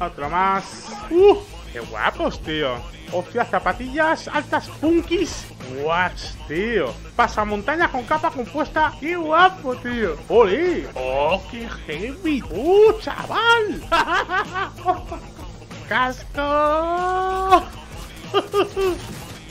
Otro más. ¡Uf! Uh. ¡Qué guapos, tío! ¡Hostias zapatillas altas punkis. ¡Watch, tío. Pasamontañas con capa compuesta. ¡Qué guapo, tío! ¡Oli! ¡Oh, qué heavy! ¡Uh, chaval! ¡Casco!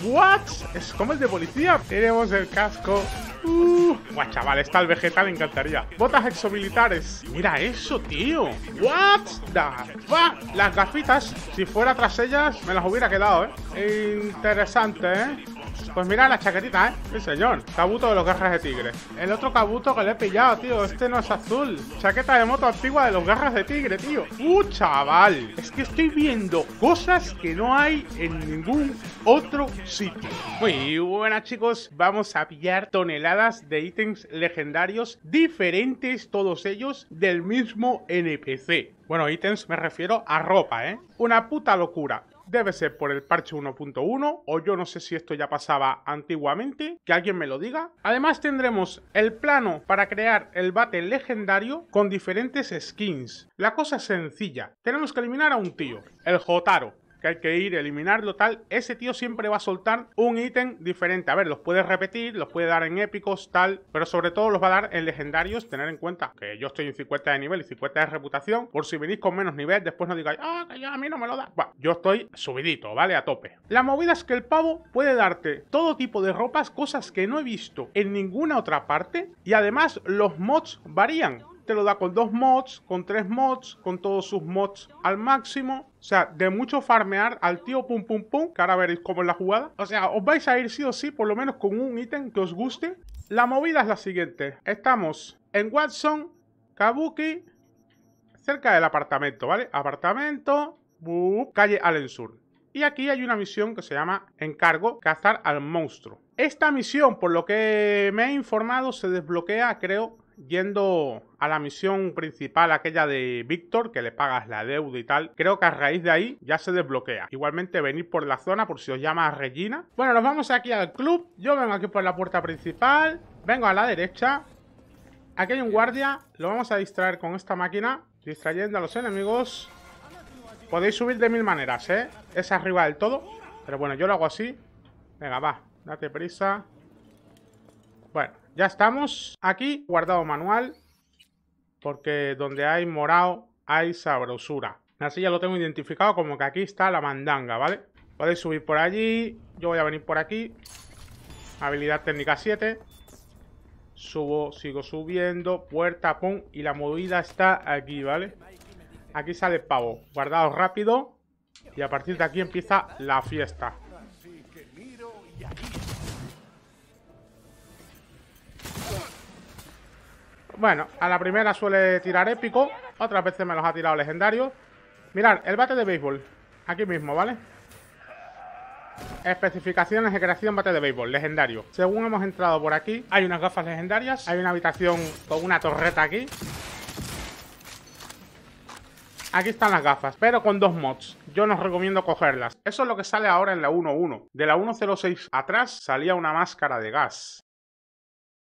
¡What! Es como el de policía. Tenemos el casco Uh, chaval, esta el vegetal encantaría. Botas exomilitares. Mira eso, tío. What the fuck? Las gafitas, si fuera tras ellas, me las hubiera quedado, ¿eh? Interesante, ¿eh? Pues mira la chaquetita, ¿eh? Sí, señor. Cabuto de los garras de tigre. El otro cabuto que le he pillado, tío. Este no es azul. Chaqueta de moto antigua de los garras de tigre, tío. ¡Uh, chaval! Es que estoy viendo cosas que no hay en ningún otro sitio. Muy buenas, chicos. Vamos a pillar toneladas de ítems legendarios diferentes, todos ellos, del mismo NPC. Bueno, ítems me refiero a ropa, ¿eh? Una puta locura debe ser por el parche 1.1 o yo no sé si esto ya pasaba antiguamente, que alguien me lo diga. Además tendremos el plano para crear el bate legendario con diferentes skins. La cosa es sencilla, tenemos que eliminar a un tío, el Jotaro, que hay que ir, eliminarlo, tal, ese tío siempre va a soltar un ítem diferente. A ver, los puede repetir, los puede dar en épicos, tal, pero sobre todo los va a dar en legendarios. Tener en cuenta que yo estoy en 50 de nivel y 50 de reputación, por si venís con menos nivel, después no digáis, ah, que a mí no me lo da. Bueno, yo estoy subidito, ¿vale? A tope. La movida es que el pavo puede darte todo tipo de ropas, cosas que no he visto en ninguna otra parte, y además los mods varían lo da con dos mods, con tres mods, con todos sus mods al máximo. O sea, de mucho farmear al tío pum pum pum, que ahora veréis cómo es la jugada. O sea, os vais a ir sí o sí, por lo menos con un ítem que os guste. La movida es la siguiente. Estamos en Watson, Kabuki, cerca del apartamento, ¿vale? Apartamento, calle Allen Sur. Y aquí hay una misión que se llama Encargo, cazar al monstruo. Esta misión, por lo que me he informado, se desbloquea, creo, yendo a la misión principal, aquella de Víctor, que le pagas la deuda y tal, creo que a raíz de ahí ya se desbloquea. Igualmente venir por la zona por si os llama Regina. Bueno, nos vamos aquí al club. Yo vengo aquí por la puerta principal. Vengo a la derecha. Aquí hay un guardia. Lo vamos a distraer con esta máquina. Distrayendo a los enemigos. Podéis subir de mil maneras, ¿eh? Es arriba del todo. Pero bueno, yo lo hago así. Venga, va. Date prisa. Bueno, ya estamos aquí, guardado manual, porque donde hay morado hay sabrosura. Así ya lo tengo identificado como que aquí está la mandanga, ¿vale? Podéis subir por allí, yo voy a venir por aquí. Habilidad técnica 7. Subo, sigo subiendo, puerta, pum, y la movida está aquí, ¿vale? Aquí sale pavo, guardado rápido, y a partir de aquí empieza la fiesta. Bueno, a la primera suele tirar épico. Otras veces me los ha tirado legendario. Mirad, el bate de béisbol. Aquí mismo, ¿vale? Especificaciones de creación bate de béisbol, legendario. Según hemos entrado por aquí, hay unas gafas legendarias. Hay una habitación con una torreta aquí. Aquí están las gafas, pero con dos mods. Yo no recomiendo cogerlas. Eso es lo que sale ahora en la 1.1. De la 1.06 atrás salía una máscara de gas.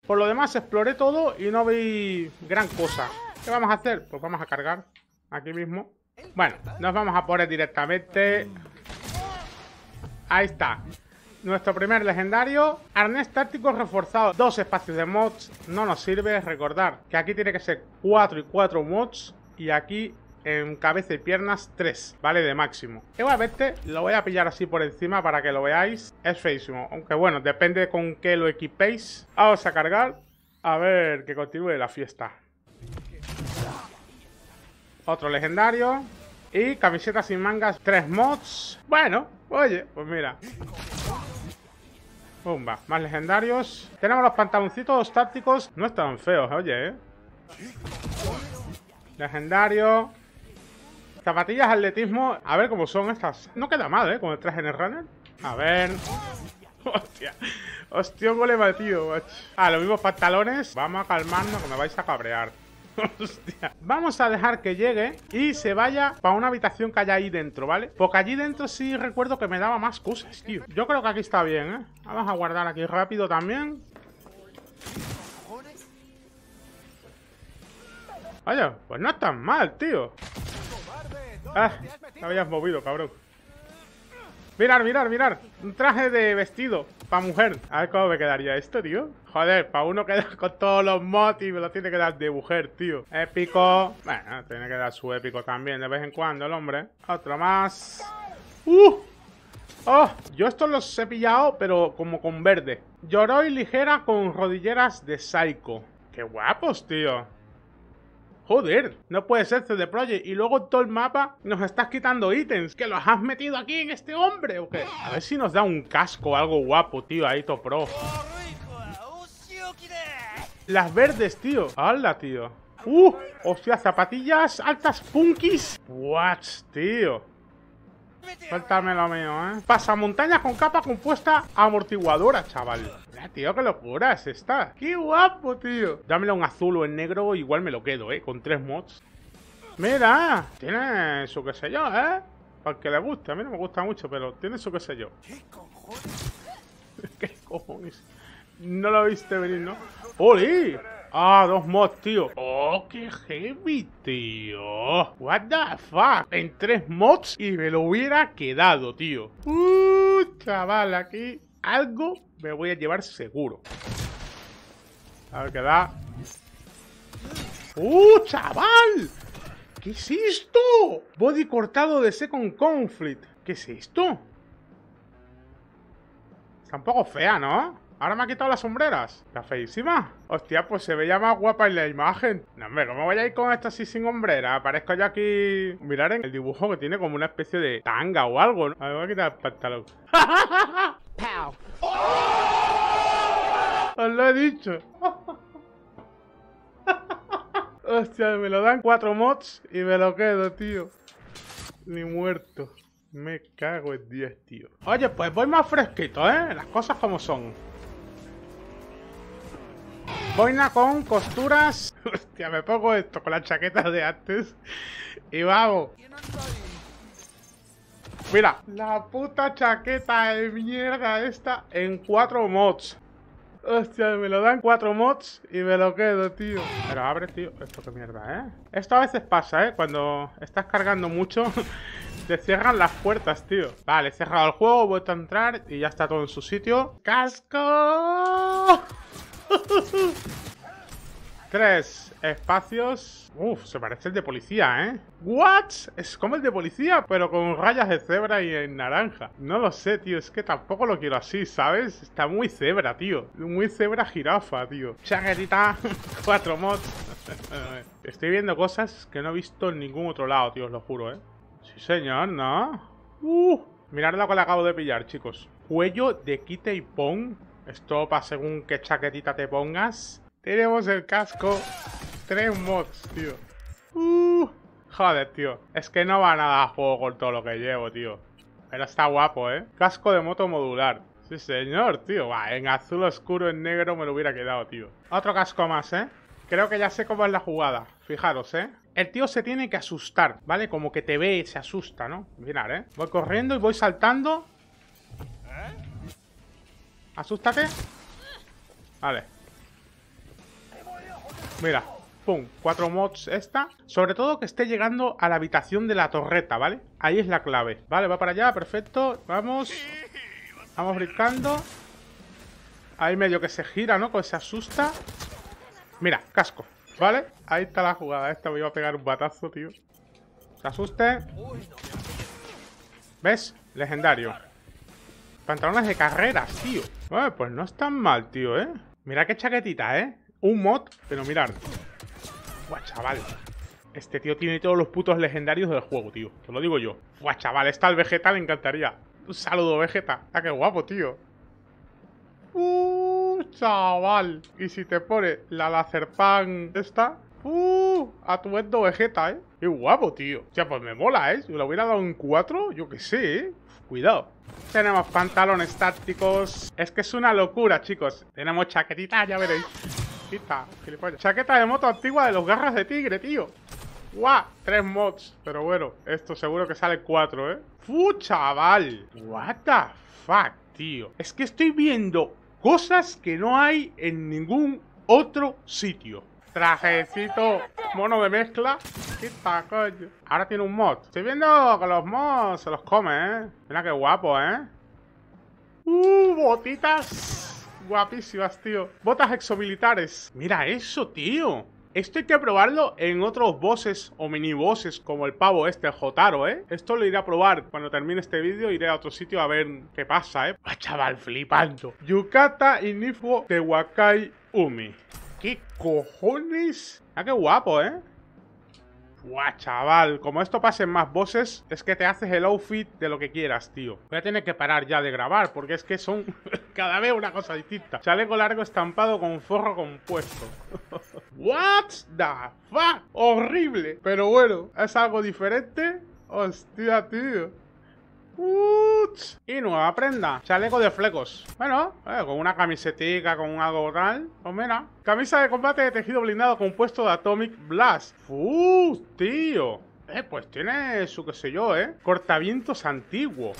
Por lo demás, exploré todo y no vi gran cosa. ¿Qué vamos a hacer? Pues vamos a cargar aquí mismo. Bueno, nos vamos a poner directamente. Ahí está. Nuestro primer legendario, arnés táctico reforzado, dos espacios de mods, no nos sirve recordar que aquí tiene que ser 4 y 4 mods y aquí en cabeza y piernas 3, ¿vale? De máximo. Igualmente, lo voy a pillar así por encima para que lo veáis. Es feísimo, aunque bueno, depende con qué lo equipéis. Vamos a cargar, a ver que continúe la fiesta. Otro legendario. Y camisetas sin mangas, 3 mods. Bueno, oye, pues mira. Bumba. más legendarios. Tenemos los pantaloncitos tácticos. No están feos, oye, ¿eh? Legendario. Zapatillas, atletismo. A ver cómo son estas. No queda mal, ¿eh? Con el traje en el runner. A ver. Hostia. Hostia, un le tío, macho. Ah, los mismos pantalones. Vamos a calmarnos que me vais a cabrear. Hostia. Vamos a dejar que llegue y se vaya para una habitación que haya ahí dentro, ¿vale? Porque allí dentro sí recuerdo que me daba más cosas, tío. Yo creo que aquí está bien, ¿eh? Vamos a guardar aquí rápido también. Vaya, pues no es tan mal, tío. ¡Ah! te habías movido, cabrón. Mirar, mirar, mirar. Un traje de vestido para mujer. A ver cómo me quedaría esto, tío. Joder, para uno quedar con todos los motivos lo tiene que dar de mujer, tío. Épico. Bueno, tiene que dar su épico también de vez en cuando el hombre. Otro más. ¡Uh! ¡Oh! Yo estos los he pillado, pero como con verde. Lloró y ligera con rodilleras de Psycho. ¡Qué guapos, tío! Joder, no puede ser CD Projekt. Y luego todo el mapa nos estás quitando ítems. ¿Que los has metido aquí en este hombre o qué? A ver si nos da un casco o algo guapo, tío, ahí to pro. Las verdes, tío. ¡Hala, tío! ¡Uh! ¡Hostia, zapatillas altas punkis! ¡What, tío! Suéltame lo mío, ¿eh? Pasamontañas con capa compuesta amortiguadora, chaval. Mira, tío, qué locura es esta. ¡Qué guapo, tío! Dámelo en azul o en negro, igual me lo quedo, ¿eh? Con tres mods. Mira, tiene eso, qué sé yo, ¿eh? Para que le guste. A mí no me gusta mucho, pero tiene eso, qué sé yo. ¿Qué cojones? ¿Qué cojones? No lo viste venir, ¿no? ¡Uy! Ah, dos mods, tío. Oh, qué heavy, tío. What the fuck. En tres mods y me lo hubiera quedado, tío. Uh, chaval, aquí algo me voy a llevar seguro. A ver qué da. ¡Uh, chaval! ¿Qué es esto? Body cortado de Second Conflict. ¿Qué es esto? Está un poco fea, ¿no? Ahora me ha quitado las sombreras. ¿La feísima? Hostia, pues se veía más guapa en la imagen. No, hombre, ¿cómo voy a ir con esto así sin hombrera? Aparezco yo aquí... Mirar en el dibujo que tiene como una especie de tanga o algo, ¿no? A ver, voy a quitar el pantalón. ¡Pow! Os lo he dicho. Hostia, me lo dan cuatro mods y me lo quedo, tío. Ni muerto. Me cago en 10, tío. Oye, pues voy más fresquito, ¿eh? Las cosas como son. Boina con costuras. Hostia, me pongo esto con la chaqueta de antes. Y vamos. Mira, la puta chaqueta de mierda esta en cuatro mods. Hostia, me lo dan cuatro mods y me lo quedo, tío. Pero abre, tío. Esto que mierda, ¿eh? Esto a veces pasa, ¿eh? Cuando estás cargando mucho, te cierran las puertas, tío. Vale, he cerrado el juego, vuelto a entrar y ya está todo en su sitio. ¡Casco! Tres espacios. Uf, se parece el de policía, ¿eh? ¿What? Es como el de policía, pero con rayas de cebra y en naranja. No lo sé, tío. Es que tampoco lo quiero así, ¿sabes? Está muy cebra, tío. Muy cebra jirafa, tío. Chaguerita. Cuatro mods. Estoy viendo cosas que no he visto en ningún otro lado, tío. Os lo juro, ¿eh? Sí, señor, ¿no? Uh. Mirad lo que le acabo de pillar, chicos. Cuello de quite y pon esto para según qué chaquetita te pongas. Tenemos el casco. Tres mods, tío. Uh, joder, tío. Es que no va nada a juego con todo lo que llevo, tío. Pero está guapo, ¿eh? Casco de moto modular. Sí, señor, tío. en azul oscuro, en negro me lo hubiera quedado, tío. Otro casco más, ¿eh? Creo que ya sé cómo es la jugada. Fijaros, ¿eh? El tío se tiene que asustar, ¿vale? Como que te ve y se asusta, ¿no? Mirar, ¿eh? Voy corriendo y voy saltando Asústate. Vale. Mira. Pum. Cuatro mods esta. Sobre todo que esté llegando a la habitación de la torreta, ¿vale? Ahí es la clave. Vale, va para allá. Perfecto. Vamos. Vamos brincando. Ahí medio que se gira, ¿no? Que pues se asusta. Mira, casco. ¿Vale? Ahí está la jugada. Esta me iba a pegar un batazo, tío. Se asuste. ¿Ves? Legendario. Pantalones de carreras, tío. pues no es tan mal, tío, ¿eh? Mira qué chaquetita, ¿eh? Un mod, pero mirad. Buah, chaval. Este tío tiene todos los putos legendarios del juego, tío. Te lo digo yo. Buah, chaval, esta al Vegeta le encantaría. Un saludo, Vegeta. Ah, qué guapo, tío. Uh, chaval. Y si te pone la Lacerpan esta... Uh, atuendo Vegeta, ¿eh? Qué guapo, tío. O sea, pues me mola, ¿eh? Si me lo hubiera dado en 4, yo qué sé, ¿eh? cuidado. Tenemos pantalones tácticos. Es que es una locura, chicos. Tenemos chaquetita, ya veréis. Chaqueta de moto antigua de los garras de tigre, tío. ¡Guau! Tres mods. Pero bueno, esto seguro que sale cuatro, ¿eh? ¡Fu, chaval! What the fuck, tío. Es que estoy viendo cosas que no hay en ningún otro sitio. Trajecito mono de mezcla. coño. Ahora tiene un mod. Estoy viendo que los mods se los come, ¿eh? Mira qué guapo, ¿eh? Uh, botitas. Guapísimas, tío. Botas exomilitares. Mira eso, tío. Esto hay que probarlo en otros bosses o mini bosses como el pavo este, el Jotaro, ¿eh? Esto lo iré a probar. Cuando termine este vídeo iré a otro sitio a ver qué pasa, ¿eh? ¡Va, chaval, flipando. Yukata Inifu de Umi. ¿Qué cojones? Ah, qué guapo, ¿eh? Buah, chaval, como esto en más bosses, es que te haces el outfit de lo que quieras, tío. Voy a tener que parar ya de grabar, porque es que son cada vez una cosa distinta. Chaleco largo estampado con forro compuesto. What the fuck? Horrible. Pero bueno, es algo diferente. Hostia, tío. Y nueva prenda. Chaleco de flecos. Bueno, eh, con una camisetica, con algo tal. Pues Camisa de combate de tejido blindado compuesto de Atomic Blast. Uf, tío. Eh, pues tiene su qué sé yo, ¿eh? Cortavientos antiguo.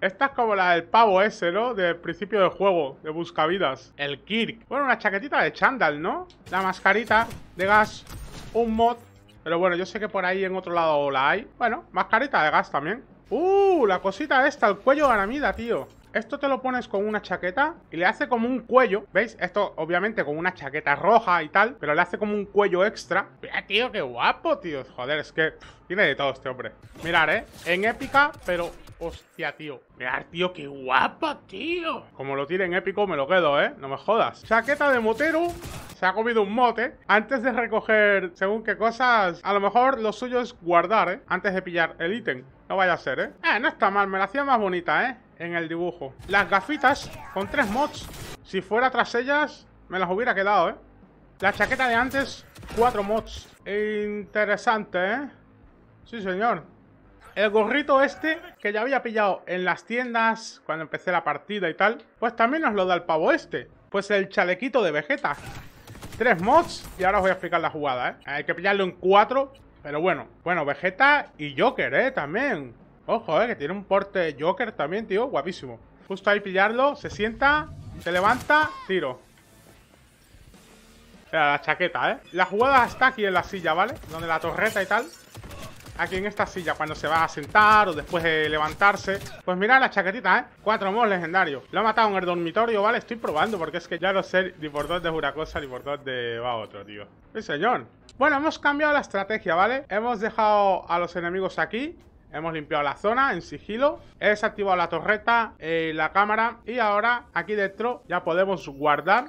Esta es como la del pavo ese, ¿no? Del principio del juego, de Buscavidas. El Kirk. Bueno, una chaquetita de chandal, ¿no? La mascarita de gas. Un mod. Pero bueno, yo sé que por ahí en otro lado la hay. Bueno, mascarita de gas también. ¡Uh! La cosita esta, el cuello aramida, tío. Esto te lo pones con una chaqueta y le hace como un cuello. ¿Veis? Esto obviamente con una chaqueta roja y tal, pero le hace como un cuello extra. Mira, tío, qué guapo, tío. Joder, es que tiene de todo este hombre. Mirar, ¿eh? En épica, pero... Hostia, tío. Mirad, tío, qué guapa, tío. Como lo tiene en épico, me lo quedo, ¿eh? No me jodas. Chaqueta de motero se ha comido un mote. Antes de recoger según qué cosas, a lo mejor lo suyo es guardar, ¿eh? Antes de pillar el ítem. No vaya a ser, ¿eh? Eh, no está mal, me la hacía más bonita, ¿eh? En el dibujo. Las gafitas con tres mods. Si fuera tras ellas, me las hubiera quedado, ¿eh? La chaqueta de antes, cuatro mods. Interesante, ¿eh? Sí, señor. El gorrito este, que ya había pillado en las tiendas cuando empecé la partida y tal, pues también nos lo da el pavo este. Pues el chalequito de Vegeta. Tres mods y ahora os voy a explicar la jugada, ¿eh? Hay que pillarlo en cuatro pero bueno, bueno, Vegeta y Joker, ¿eh? También. Ojo, ¿eh? Que tiene un porte Joker también, tío. Guapísimo. Justo ahí pillarlo. Se sienta, se levanta, tiro. Mira la chaqueta, ¿eh? La jugada está aquí en la silla, ¿vale? Donde la torreta y tal. Aquí en esta silla, cuando se va a sentar o después de levantarse. Pues mira la chaquetita, ¿eh? Cuatro mods legendarios. Lo ha matado en el dormitorio, ¿vale? Estoy probando porque es que ya no sé ni por dónde es una cosa ni por dónde va otro, tío. Sí, señor. Bueno, hemos cambiado la estrategia, ¿vale? Hemos dejado a los enemigos aquí Hemos limpiado la zona en sigilo. He desactivado la torreta, y eh, la cámara. Y ahora aquí dentro ya podemos guardar.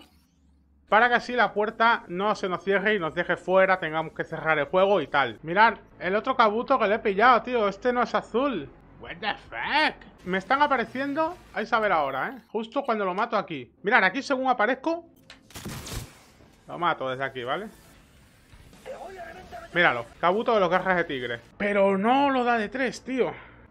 Para que así la puerta no se nos cierre y nos deje fuera, tengamos que cerrar el juego y tal. Mirad, el otro cabuto que le he pillado, tío. Este no es azul. What the fuck? Me están apareciendo... Hay saber ahora, ¿eh? Justo cuando lo mato aquí. Mirad, aquí según aparezco... Lo mato desde aquí, ¿vale? Míralo, Cabuto de los garras de tigre. Pero no lo da de tres, tío.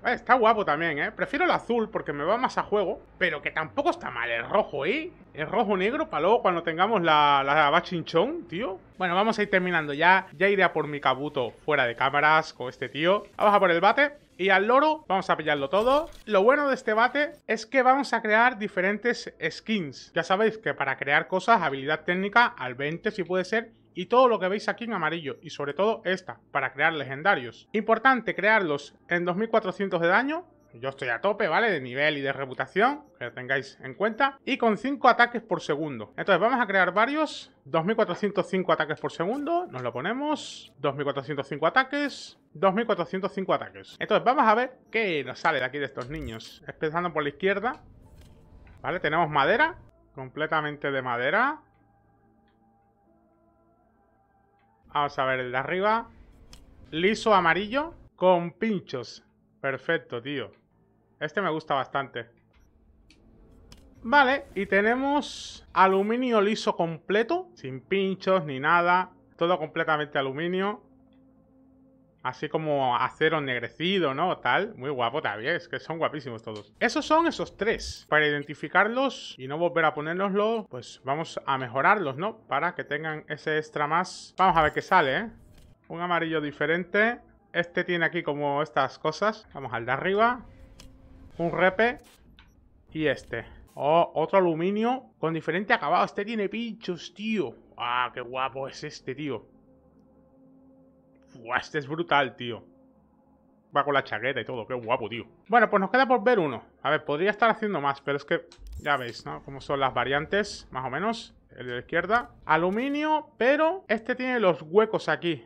Eh, está guapo también, ¿eh? Prefiero el azul porque me va más a juego, pero que tampoco está mal el rojo, ¿eh? El rojo-negro para luego cuando tengamos la, la, bachinchón, tío. Bueno, vamos a ir terminando ya. Ya iré a por mi cabuto fuera de cámaras con este tío. Vamos a por el bate. Y al loro vamos a pillarlo todo. Lo bueno de este bate es que vamos a crear diferentes skins. Ya sabéis que para crear cosas, habilidad técnica al 20 si puede ser y todo lo que veis aquí en amarillo y sobre todo esta para crear legendarios. Importante crearlos en 2400 de daño yo estoy a tope, ¿vale? De nivel y de reputación, que lo tengáis en cuenta. Y con 5 ataques por segundo. Entonces vamos a crear varios. 2405 ataques por segundo, nos lo ponemos. 2405 ataques. 2405 ataques. Entonces vamos a ver qué nos sale de aquí de estos niños. Empezando por la izquierda. ¿Vale? Tenemos madera. Completamente de madera. Vamos a ver el de arriba. Liso amarillo con pinchos. Perfecto, tío. Este me gusta bastante. Vale, y tenemos aluminio liso completo, sin pinchos ni nada, todo completamente aluminio así como acero negrecido, ¿no? Tal, muy guapo también, es que son guapísimos todos. Esos son esos tres. Para identificarlos y no volver a ponérnoslo, pues vamos a mejorarlos, ¿no? Para que tengan ese extra más. Vamos a ver qué sale, ¿eh? Un amarillo diferente. Este tiene aquí como estas cosas. Vamos al de arriba. Un repe. Y este. Oh, otro aluminio con diferente acabado. Este tiene pinchos, tío. Ah, qué guapo es este, tío este es brutal, tío. Va con la chaqueta y todo, qué guapo, tío. Bueno, pues nos queda por ver uno. A ver, podría estar haciendo más, pero es que ya veis, ¿no? Cómo son las variantes, más o menos. El de la izquierda. Aluminio, pero este tiene los huecos aquí.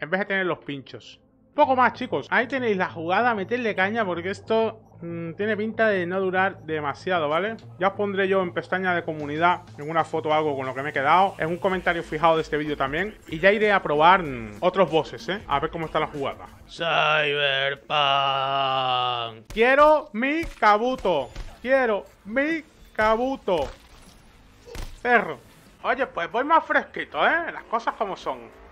En vez de tener los pinchos poco más, chicos. Ahí tenéis la jugada, meterle caña porque esto mm, tiene pinta de no durar demasiado, ¿vale? Ya os pondré yo en pestaña de comunidad en una foto o algo con lo que me he quedado, en un comentario fijado de este vídeo también. Y ya iré a probar mm, otros bosses, ¿eh? A ver cómo está la jugada. Cyberpunk. Quiero mi cabuto. Quiero mi cabuto. Perro. Oye, pues voy más fresquito, ¿eh? Las cosas como son.